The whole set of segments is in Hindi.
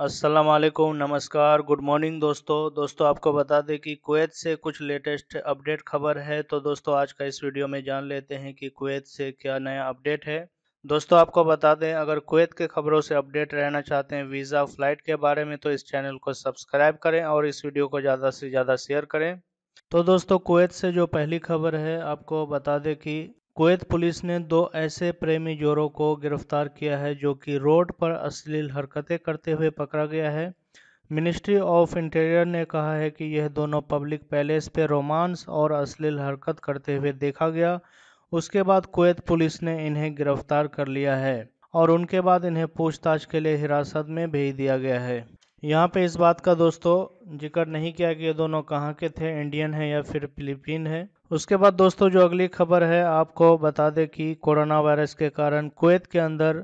वालेकुम नमस्कार गुड मॉर्निंग दोस्तों दोस्तों आपको बता दें कि कुवैत से कुछ लेटेस्ट अपडेट खबर है तो दोस्तों आज का इस वीडियो में जान लेते हैं कि कुवैत से क्या नया अपडेट है दोस्तों आपको बता दें अगर कुवैत के खबरों से अपडेट रहना चाहते हैं वीज़ा फ्लाइट के बारे में तो इस चैनल को सब्सक्राइब करें और इस वीडियो को ज़्यादा से ज़्यादा शेयर करें तो दोस्तों कुवैत से जो पहली खबर है आपको बता दें कि कुवैत पुलिस ने दो ऐसे प्रेमी जोड़ों को गिरफ्तार किया है जो कि रोड पर अश्लील हरकतें करते हुए पकड़ा गया है मिनिस्ट्री ऑफ इंटीरियर ने कहा है कि यह दोनों पब्लिक पैलेस पर रोमांस और अश्लील हरकत करते हुए देखा गया उसके बाद कुवैत पुलिस ने इन्हें गिरफ्तार कर लिया है और उनके बाद इन्हें पूछताछ के लिए हिरासत में भेज दिया गया है यहाँ पे इस बात का दोस्तों जिक्र नहीं किया कि ये दोनों कहाँ के थे इंडियन है या फिर फिलीपीन है उसके बाद दोस्तों जो अगली खबर है आपको बता दें कि कोरोना वायरस के कारण कुवैत के अंदर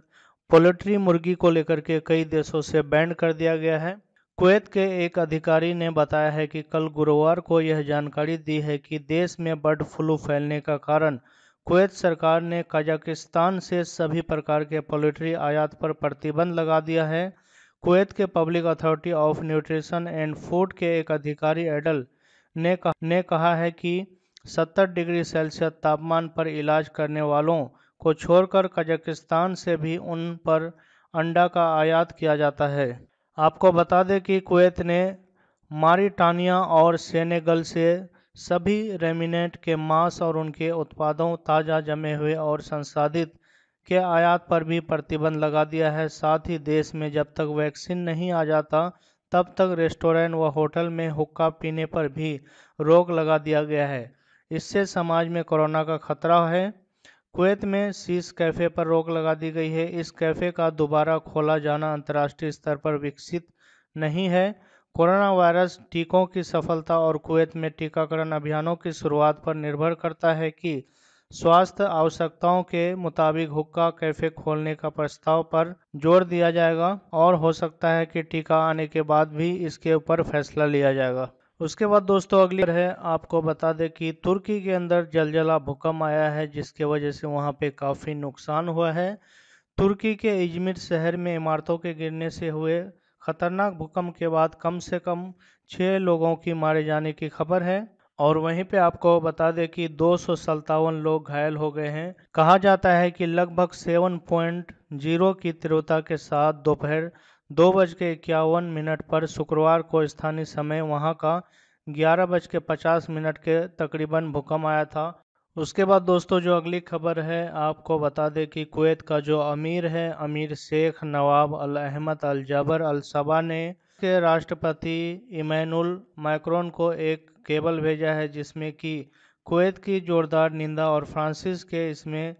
पोल्ट्री मुर्गी को लेकर के कई देशों से बैन कर दिया गया है कुवैत के एक अधिकारी ने बताया है कि कल गुरुवार को यह जानकारी दी है कि देश में बर्ड फ्लू फैलने का कारण कुवैत सरकार ने कजाकिस्तान से सभी प्रकार के पोल्ट्री आयात पर प्रतिबंध लगा दिया है कुवैत के public authority of nutrition and food के एक अधिकारी एडल ने, कहा ने कहा है कि 70 डिग्री सेल्सियस तापमान पर इलाज करने वालों को छोड़कर कजाकिस्तान से भी उन पर अंडा का आयात किया जाता है आपको बता दें कि कुवैत ने मारिटानिया और सेनेगल से सभी रेमिनेंट के मांस और उनके उत्पादों ताज़ा जमे हुए और संसाधित के आयात पर भी प्रतिबंध लगा दिया है साथ ही देश में जब तक वैक्सीन नहीं आ जाता तब तक रेस्टोरेंट व होटल में हुक्का पीने पर भी रोक लगा दिया गया है इससे समाज में कोरोना का खतरा है कुवैत में सीस कैफ़े पर रोक लगा दी गई है इस कैफ़े का दोबारा खोला जाना अंतर्राष्ट्रीय स्तर पर विकसित नहीं है कोरोना वायरस टीकों की सफलता और कुवैत में टीकाकरण अभियानों की शुरुआत पर निर्भर करता है कि स्वास्थ्य आवश्यकताओं के मुताबिक हुक्का कैफे खोलने का प्रस्ताव पर जोर दिया जाएगा और हो सकता है कि टीका आने के बाद भी इसके ऊपर फैसला लिया जाएगा उसके बाद दोस्तों अगली है आपको बता दें कि तुर्की के अंदर जलजला भूकंप आया है जिसके वजह से वहाँ पे काफ़ी नुकसान हुआ है तुर्की के इजमिर शहर में इमारतों के गिरने से हुए खतरनाक भूकंप के बाद कम से कम छः लोगों की मारे जाने की खबर है और वहीं पे आपको बता दें कि दो लोग घायल हो गए हैं कहा जाता है कि लगभग 7.0 की तीव्रता के साथ दोपहर दो बज के इक्यावन मिनट पर शुक्रवार को स्थानीय समय वहां का ग्यारह बज के पचास मिनट के तकरीबन भूकंप आया था उसके बाद दोस्तों जो अगली खबर है आपको बता दें कि कुवैत का जो अमीर है अमीर शेख नवाब अल अहमद अल जबर अल सबा ने के राष्ट्रपति इमैनुल मैक्रोन को एक केबल भेजा है जिसमें कि कुवैत की जोरदार निंदा और फ्रांसिस के इसमें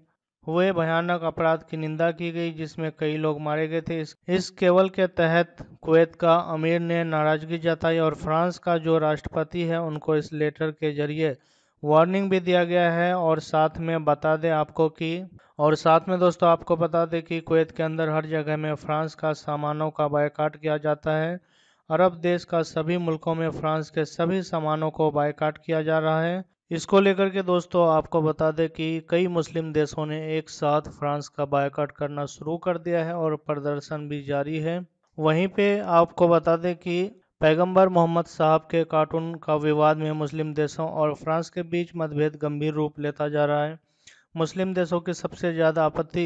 हुए भयानक अपराध की निंदा की गई जिसमें कई लोग मारे गए थे इस केवल के तहत कुवैत का अमीर ने नाराजगी जताई और फ्रांस का जो राष्ट्रपति है उनको इस लेटर के जरिए वार्निंग भी दिया गया है और साथ में बता दें आपको कि और साथ में दोस्तों आपको बता दें कि कुवैत के अंदर हर जगह में फ्रांस का सामानों का बायकाट किया जाता है अरब देश का सभी मुल्कों में फ्रांस के सभी सामानों को बायकाट किया जा रहा है इसको लेकर के दोस्तों आपको बता दें कि कई मुस्लिम देशों ने एक साथ फ्रांस का बायकाट करना शुरू कर दिया है और प्रदर्शन भी जारी है वहीं पे आपको बता दें कि पैगंबर मोहम्मद साहब के कार्टून का विवाद में मुस्लिम देशों और फ्रांस के बीच मतभेद गंभीर रूप लेता जा रहा है मुस्लिम देशों की सबसे ज़्यादा आपत्ति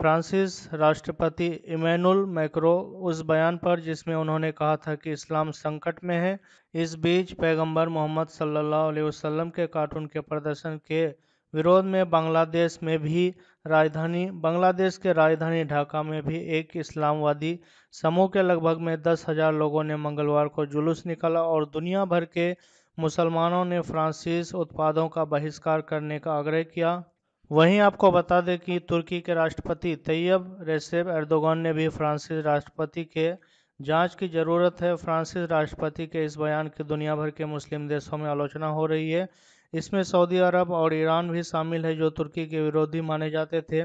फ्रांसिस राष्ट्रपति इमैनुल मैक्रो उस बयान पर जिसमें उन्होंने कहा था कि इस्लाम संकट में है इस बीच पैगंबर मोहम्मद सल्लल्लाहु अलैहि वसल्लम के कार्टून के प्रदर्शन के विरोध में बांग्लादेश में भी राजधानी बांग्लादेश के राजधानी ढाका में भी एक इस्लामवादी समूह के लगभग में दस हजार लोगों ने मंगलवार को जुलूस निकाला और दुनिया भर के मुसलमानों ने फ्रांसीस उत्पादों का बहिष्कार करने का आग्रह किया वहीं आपको बता दें कि तुर्की के राष्ट्रपति तैयब रेसेब एर्दोगान ने भी फ्रांसीस राष्ट्रपति के जांच की जरूरत है फ्रांसीस राष्ट्रपति के इस बयान की दुनिया भर के मुस्लिम देशों में आलोचना हो रही है इसमें सऊदी अरब और ईरान भी शामिल है जो तुर्की के विरोधी माने जाते थे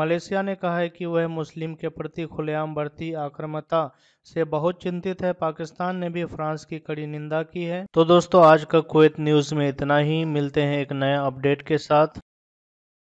मलेशिया ने कहा है कि वह मुस्लिम के प्रति खुलेआम बढ़ती आक्रमता से बहुत चिंतित है पाकिस्तान ने भी फ्रांस की कड़ी निंदा की है तो दोस्तों आज का कुवैत न्यूज़ में इतना ही मिलते हैं एक नया अपडेट के साथ